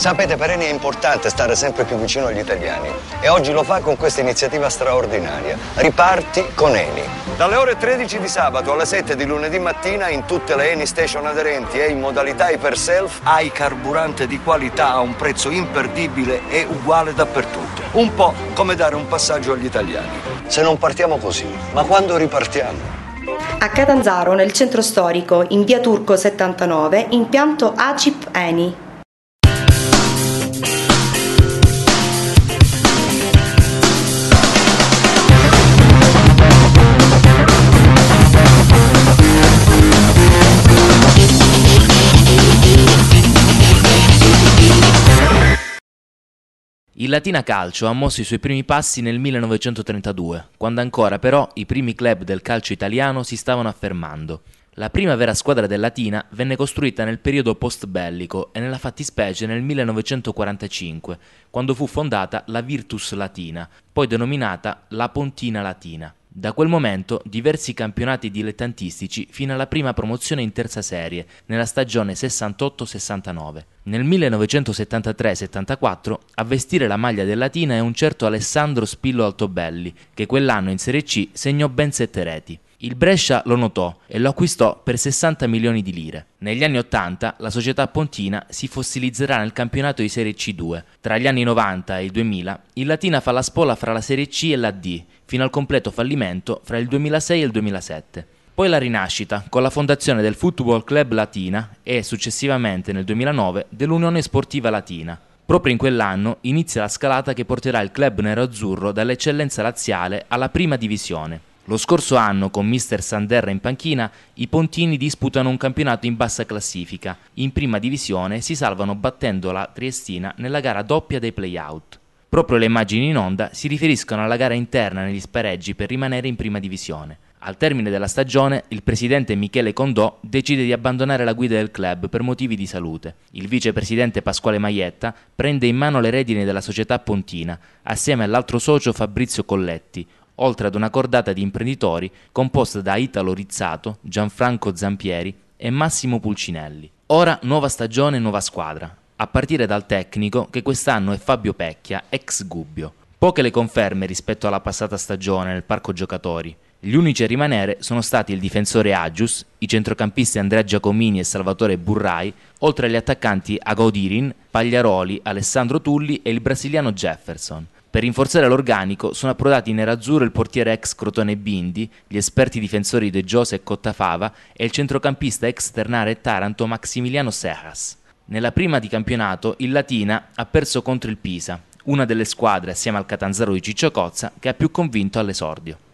Sapete, per Eni è importante stare sempre più vicino agli italiani e oggi lo fa con questa iniziativa straordinaria. Riparti con Eni. Dalle ore 13 di sabato alle 7 di lunedì mattina in tutte le Eni station aderenti e in modalità Hyperself hai carburante di qualità a un prezzo imperdibile e uguale dappertutto. Un po' come dare un passaggio agli italiani. Se non partiamo così, ma quando ripartiamo? A Catanzaro, nel centro storico, in via Turco 79, impianto ACIP Eni. Il Latina Calcio ha mosso i suoi primi passi nel 1932, quando ancora però i primi club del calcio italiano si stavano affermando. La prima vera squadra del Latina venne costruita nel periodo post-bellico e nella fattispecie nel 1945, quando fu fondata la Virtus Latina, poi denominata la Pontina Latina. Da quel momento diversi campionati dilettantistici fino alla prima promozione in terza serie nella stagione 68-69. Nel 1973-74 a vestire la maglia del Latina è un certo Alessandro Spillo Altobelli che quell'anno in Serie C segnò ben sette reti. Il Brescia lo notò e lo acquistò per 60 milioni di lire. Negli anni 80 la società pontina si fossilizzerà nel campionato di Serie C2. Tra gli anni 90 e il 2000 il Latina fa la spola fra la Serie C e la D, fino al completo fallimento fra il 2006 e il 2007. Poi la rinascita con la fondazione del Football Club Latina e successivamente nel 2009 dell'Unione Sportiva Latina. Proprio in quell'anno inizia la scalata che porterà il club nero-azzurro dall'eccellenza laziale alla prima divisione. Lo scorso anno, con mister Sanderra in panchina, i Pontini disputano un campionato in bassa classifica. In prima divisione si salvano battendo la Triestina nella gara doppia dei play-out. Proprio le immagini in onda si riferiscono alla gara interna negli spareggi per rimanere in prima divisione. Al termine della stagione, il presidente Michele Condò decide di abbandonare la guida del club per motivi di salute. Il vicepresidente Pasquale Maietta prende in mano le redini della società pontina, assieme all'altro socio Fabrizio Colletti, oltre ad una cordata di imprenditori composta da Italo Rizzato, Gianfranco Zampieri e Massimo Pulcinelli. Ora nuova stagione e nuova squadra, a partire dal tecnico che quest'anno è Fabio Pecchia, ex Gubbio. Poche le conferme rispetto alla passata stagione nel parco giocatori. Gli unici a rimanere sono stati il difensore Agius, i centrocampisti Andrea Giacomini e Salvatore Burrai, oltre agli attaccanti Agodirin, Pagliaroli, Alessandro Tulli e il brasiliano Jefferson. Per rinforzare l'organico sono approdati in nerazzurro il portiere ex Crotone Bindi, gli esperti difensori De Giose e Cottafava e il centrocampista ex Ternare Taranto Maximiliano Serras. Nella prima di campionato il Latina ha perso contro il Pisa, una delle squadre assieme al Catanzaro di Ciccio Cozza che ha più convinto all'esordio.